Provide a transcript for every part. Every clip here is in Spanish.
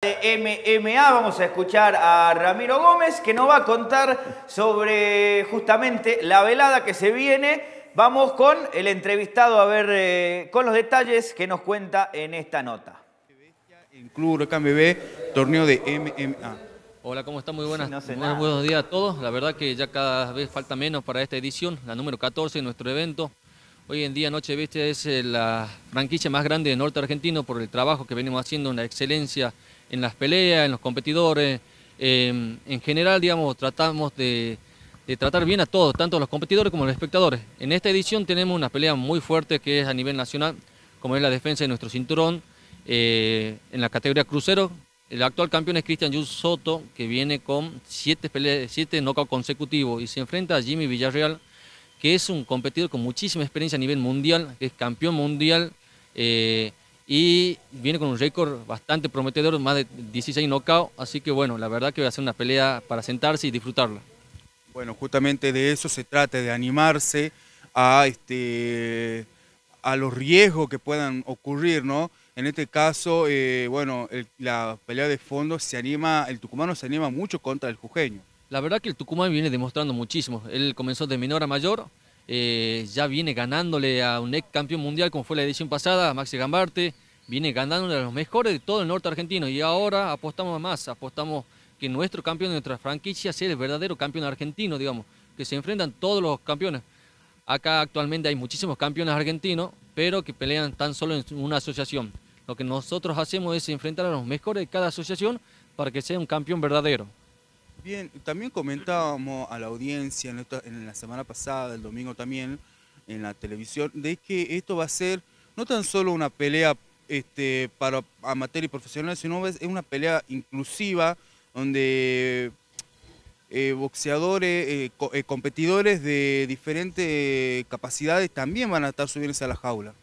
de MMA vamos a escuchar a Ramiro Gómez que nos va a contar sobre justamente la velada que se viene. Vamos con el entrevistado a ver eh, con los detalles que nos cuenta en esta nota. En Club Huracán torneo de MMA. Hola, ¿cómo están? Muy buenas, buenos días a todos. La verdad que ya cada vez falta menos para esta edición, la número 14 de nuestro evento. Hoy en día Noche Bestia es eh, la franquicia más grande de norte argentino por el trabajo que venimos haciendo una excelencia en las peleas, en los competidores. Em, en general, digamos, tratamos de, tratar bien a todos, tanto a los competidores como a los espectadores. En esta edición tenemos una pelea muy fuerte que es a nivel nacional, como es la defensa de nuestro cinturón eh, en la categoría crucero. El actual campeón es Cristian Jus Soto, que viene con siete, peleas, siete knockouts consecutivos y se enfrenta a Jimmy Villarreal, que es un competidor con muchísima experiencia a nivel mundial, que es campeón mundial. Eh, y viene con un récord bastante prometedor, más de 16 knockouts, así que bueno, la verdad que va a ser una pelea para sentarse y disfrutarla. Bueno, justamente de eso se trata, de animarse a, este, a los riesgos que puedan ocurrir, ¿no? En este caso, eh, bueno, la pelea de fondo se anima, el tucumano se anima mucho contra el jujeño. La verdad que el tucumano viene demostrando muchísimo. Él comenzó de menor a mayor, eh, ya viene ganándole a un ex campeón mundial como fue la edición pasada, Maxi Gambarte, viene ganando uno de los mejores de todo el norte argentino y ahora apostamos más, apostamos que nuestro campeón de nuestra franquicia sea el verdadero campeón argentino, digamos, que se enfrentan todos los campeones. Acá actualmente hay muchísimos campeones argentinos, pero que pelean tan solo en una asociación. Lo que nosotros hacemos es enfrentar a los mejores de cada asociación para que sea un campeón verdadero. Bien, también comentábamos a la audiencia en, en la semana pasada, el domingo también, en la televisión, de que esto va a ser no tan solo una pelea este, para amateur y profesional, sino es, una pelea inclusiva donde eh, boxeadores, eh, eh, competidores de diferentes capacidades también van a estar subiéndose a la jaula.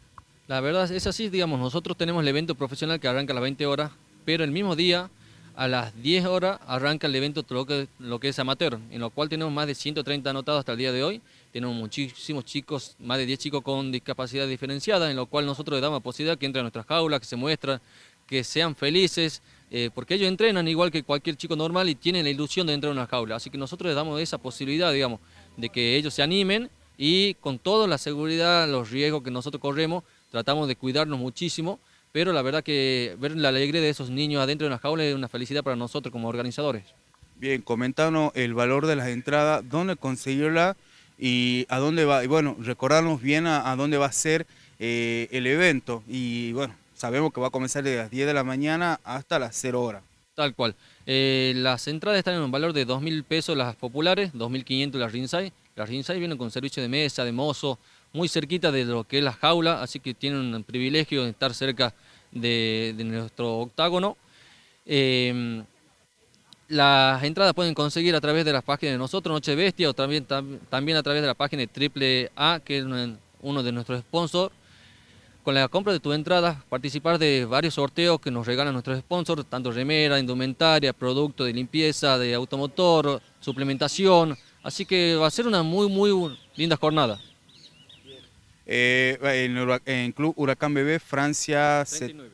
La verdad es así, digamos, nosotros tenemos el evento profesional que arranca a las 20 horas, pero el mismo día a las 10 horas arranca el evento lo que, lo que es amateur, en lo cual tenemos más de 130 anotados hasta el día de hoy. Tenemos muchísimos chicos, más de 10 chicos con discapacidad diferenciada, en lo cual nosotros les damos la posibilidad que entren a nuestras jaulas, que se muestren, que sean felices, eh, porque ellos entrenan igual que cualquier chico normal y tienen la ilusión de entrar en una jaula. Así que nosotros les damos esa posibilidad, digamos, de que ellos se animen y con toda la seguridad, los riesgos que nosotros corremos, tratamos de cuidarnos muchísimo pero la verdad que ver la alegría de esos niños adentro de las jaula es una felicidad para nosotros como organizadores. Bien, comentanos el valor de las entradas, dónde conseguirla y a dónde va. Y bueno, recordarnos bien a, dónde va a ser eh, el evento. Y bueno, sabemos que va a comenzar de las 10 de la mañana hasta las 0 horas. Tal cual. Eh, las entradas están en un valor de 2.000 pesos las populares, 2.500 las Rinsay. Las Rinsay vienen con servicio de mesa, de mozo, muy cerquita de lo que es la jaula, así que tienen un privilegio de estar cerca de, nuestro octágono. Em, las entradas pueden conseguir a través de las páginas de nosotros, Noche Bestia, o también, también a través de la página de Triple A, que es uno de nuestros sponsors. Con la compra de tu entrada, participar de varios sorteos que nos regalan nuestros sponsors, tanto remera, indumentaria, producto de limpieza, de automotor, suplementación. Así que va a ser una muy, muy linda jornada. Eh, en, Club Huracán Bebé, Francia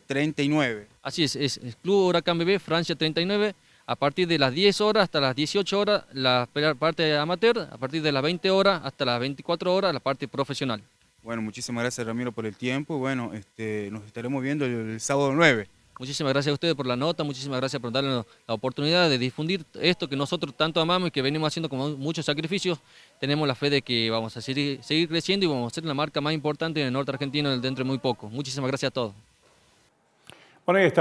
39. Así es, es, Club Huracán Bebé, Francia 39. A partir de las 10 horas hasta las 18 horas, la parte amateur. A partir de las 20 horas hasta las 24 horas, la parte profesional. Bueno, muchísimas gracias Ramiro por el tiempo. Bueno, este, nos estaremos viendo el sábado 9. Muchísimas gracias a ustedes por la nota, muchísimas gracias por darnos la oportunidad de difundir esto que nosotros tanto amamos y que venimos haciendo con muchos sacrificios. Tenemos la fe de que vamos a seguir, seguir creciendo y vamos a ser la marca más importante en el norte argentino dentro de muy poco. Muchísimas gracias a todos. Bueno,